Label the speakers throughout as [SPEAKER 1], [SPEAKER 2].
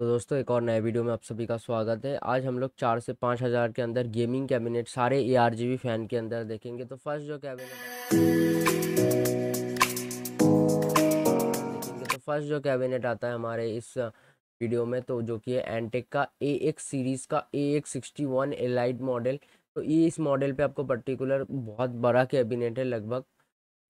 [SPEAKER 1] तो दोस्तों एक और नए वीडियो में आप सभी का स्वागत है आज हम लोग चार से पाँच हज़ार के अंदर गेमिंग कैबिनेट सारे ए आर जी फैन के अंदर देखेंगे तो फर्स्ट जो कैबिनेट देखेंगे तो फर्स्ट जो कैबिनेट आता है हमारे इस वीडियो में तो जो कि है एनटेक का ए एक सीरीज़ का ए एक सिक्सटी वन एलाइट मॉडल तो ये इस मॉडल पर आपको पर्टिकुलर बहुत बड़ा कैबिनेट है लगभग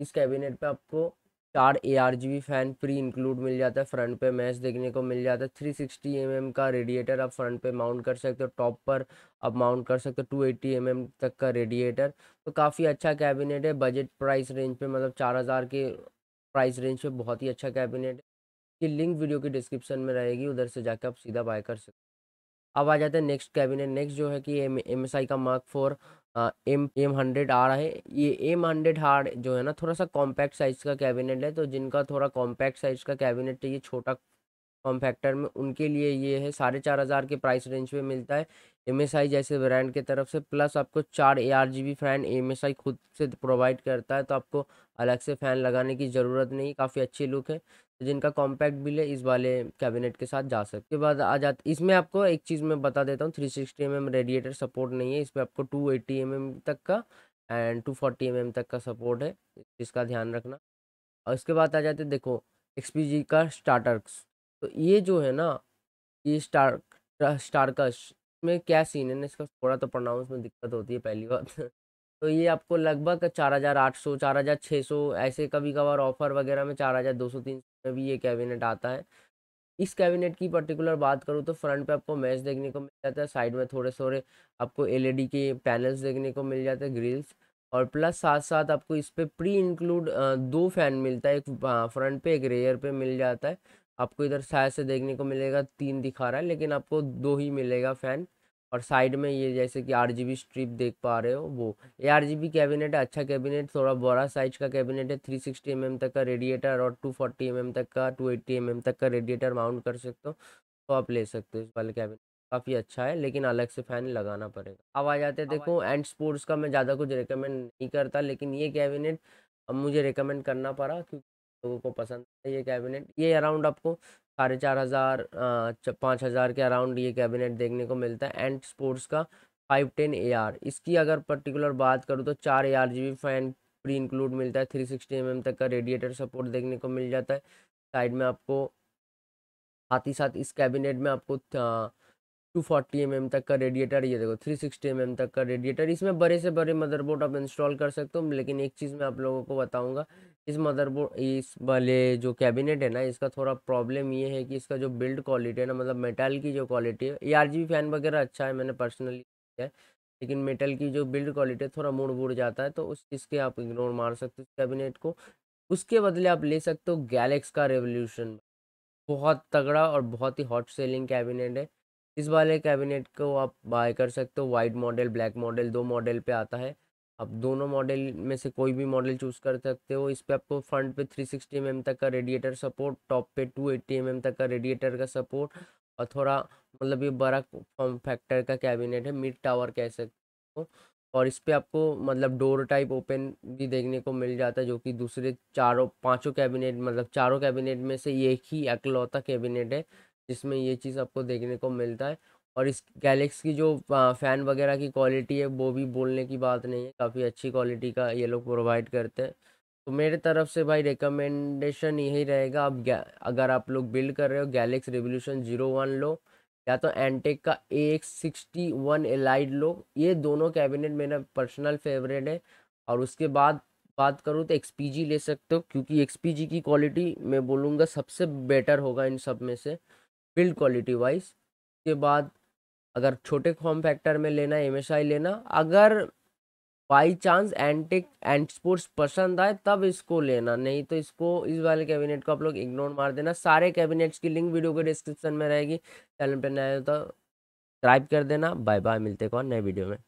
[SPEAKER 1] इस कैबिनेट पर आपको चार A R G B fan pre include मिल जाता है फ्रंट पे मैच देखने को मिल जाता है थ्री सिक्सटी एम एम का रेडिएटर आप फ्रंट पे माउंट कर सकते हो टॉप पर आप माउंट कर सकते हो टू एट्टी एम एम तक का रेडिएटर तो काफ़ी अच्छा कैबिनेट है बजट प्राइस रेंज पे मतलब चार हज़ार के प्राइस रेंज पे बहुत ही अच्छा कैबिनेट है इसकी लिंक वीडियो की डिस्क्रिप्शन में रहेगी उधर से जाके आप सीधा बाय कर सकते अब आ जाते हैं नेक्स्ट कैबिनेट नेक्स्ट जो है कि एम एम एस आई का mark four M M hundred R है ये एम हंड्रेड हार जो है ना थोड़ा सा कॉम्पैक्ट साइज़ का कैबिनेट है तो जिनका थोड़ा कॉम्पैक्ट साइज़ का कैबिनेट चाहिए छोटा कॉम्पैक्टर में उनके लिए ये है साढ़े चार हज़ार के प्राइस रेंज में मिलता है एम एस आई जैसे ब्रांड के तरफ से प्लस आपको चार A R G B fan M S I खुद से प्रोवाइड करता है तो आपको अलग से फ़ैन लगाने की ज़रूरत नहीं काफ़ी अच्छी लुक है जिनका कॉम्पैक्ट बिल है इस वाले कैबिनेट के साथ जा सकते बाद आ जाते इसमें आपको एक चीज़ मैं बता देता हूँ three sixty M radiator support नहीं है इसमें आपको टू एटी एम तक का एंड टू फोर्टी एम तक का सपोर्ट है इसका ध्यान रखना और इसके बाद आ जाते देखो एक्स का स्टार्टर्स तो ये जो है ना ये स्टार स्टारकस में क्या सीन है ना इसका थोड़ा तो प्रोनाउंस में दिक्कत होती है पहली बात तो ये आपको लगभग चार हज़ार आठ सौ चार हज़ार छः सौ ऐसे कभी कभार ऑफर वगैरह में चार हज़ार दो सौ तीन सौ में भी ये कैबिनेट आता है इस कैबिनेट की पर्टिकुलर बात करूँ तो फ्रंट पे आपको मैच देखने को मिल जाता है साइड में थोड़े थोड़े आपको एलईडी के पैनल्स देखने को मिल जाते हैं ग्रिल्स और प्लस साथ साथ आपको इस पर प्री इंक्लूड दो फैन मिलता है एक फ्रंट पे एक रेयर पे मिल जाता है आपको इधर साइड से देखने को मिलेगा तीन दिखा रहा है लेकिन आपको दो ही मिलेगा फैन और साइड में ये जैसे कि आर जी स्ट्रिप देख पा रहे हो वो ये आर जी कैबिनेट है अच्छा कैबिनेट थोड़ा बड़ा साइज का कैबिनेट है थ्री सिक्सटी एम mm तक का रेडिएटर और टू फोर्टी एम तक का टू एट्टी एम तक का रेडिएटर माउंट कर सकते हो तो आप ले सकते हो इस वाले कैबिनेट काफ़ी अच्छा है लेकिन अलग से फ़ैन लगाना पड़ेगा अब आ जाते हैं देखो एंड स्पोर्ट्स का मैं ज़्यादा कुछ रिकमेंड नहीं करता लेकिन ये कैबिनेट अब मुझे रिकमेंड करना पड़ा क्योंकि लोगों को पसंद है ये कैबिनेट ये अराउंड आपको साढ़े चार हज़ार पाँच हज़ार के अराउंड ये कैबिनेट देखने को मिलता है एंड स्पोर्ट्स का फाइव टेन ए आर इसकी अगर पर्टिकुलर बात करूँ तो चार A R G B fan pre include मिलता है थ्री सिक्सटी एम एम तक का रेडिएटर सपोर्ट देखने को मिल जाता है साइड में आपको साथ ही साथ इस कैबिनेट में आपको टू फोर्टी एम एम तक का रेडिएटर ये देखो थ्री सिक्सटी एम एम तक का रेडिएटर इसमें बड़े से बड़े मदरबोर्ड आप इंस्टॉल कर सकते हो लेकिन एक चीज़ मैं आप लोगों को बताऊँगा इस मदरबोर्ड इस वाले जो कैबिनेट है ना इसका थोड़ा प्रॉब्लम ये है कि इसका जो बिल्ड क्वालिटी है ना मतलब मेटल की जो क्वालिटी है ये आरजीबी फैन वगैरह अच्छा है मैंने पर्सनली है लेकिन मेटल की जो बिल्ड क्वालिटी है थोड़ा मुड़ मुड़ जाता है तो उस चीज़ के आप इग्नोर मार सकते हो कैबिनेट को उसके बदले आप ले सकते हो गैलेक्स का रेवोल्यूशन बहुत तगड़ा और बहुत ही हॉट सेलिंग कैबिनेट है इस वाले कैबिनेट को आप बाय कर सकते हो वाइट मॉडल ब्लैक मॉडल दो मॉडल पे आता है आप दोनों मॉडल में से कोई भी मॉडल चूज़ कर सकते हो इस पर आपको फ्रंट पे 360 सिक्सटी mm तक का रेडिएटर सपोर्ट टॉप पे 280 एट्टी mm तक का रेडिएटर का सपोर्ट और थोड़ा मतलब ये बड़ा फॉर्म फैक्टर का कैबिनेट है मिड टावर कह सकते हो और इस पर आपको मतलब डोर टाइप ओपन भी देखने को मिल जाता है जो कि दूसरे चारों पाँचों कैबिनेट मतलब चारों कैबिनेट में से एक ही अकलौता कैबिनेट है जिसमें ये चीज़ आपको देखने को मिलता है और इस गैलेक्स की जो फ़ैन वगैरह की क्वालिटी है वो भी बोलने की बात नहीं है काफ़ी अच्छी क्वालिटी का ये लोग प्रोवाइड करते हैं तो मेरे तरफ से भाई रिकमेंडेशन यही रहेगा आप अगर आप लोग बिल्ड कर रहे हो गैलेक्स रेवोल्यूशन जीरो वन लो या तो एनटेक का ए एक्स सिक्सटी वन एलाइड लो ये दोनों कैबिनेट मेरा पर्सनल फेवरेट है और उसके बाद बात करूँ तो एक्स जी ले सकते हो क्योंकि एक्स जी की क्वालिटी मैं बोलूँगा सबसे बेटर होगा इन सब में से बिल्ड क्वालिटी वाइज उसके बाद अगर छोटे फॉर्म फैक्टर में लेना एम लेना अगर by chance Antec Ant Esports पसंद आए तब इसको लेना नहीं तो इसको इस वाले कैबिनेट को आप लोग इग्नोर मार देना सारे कैबिनेट्स की लिंक वीडियो के डिस्क्रिप्शन में रहेगी चैनल पर नया हो तो सब्सक्राइब कर देना बाय बाय मिलते हैं नए वीडियो में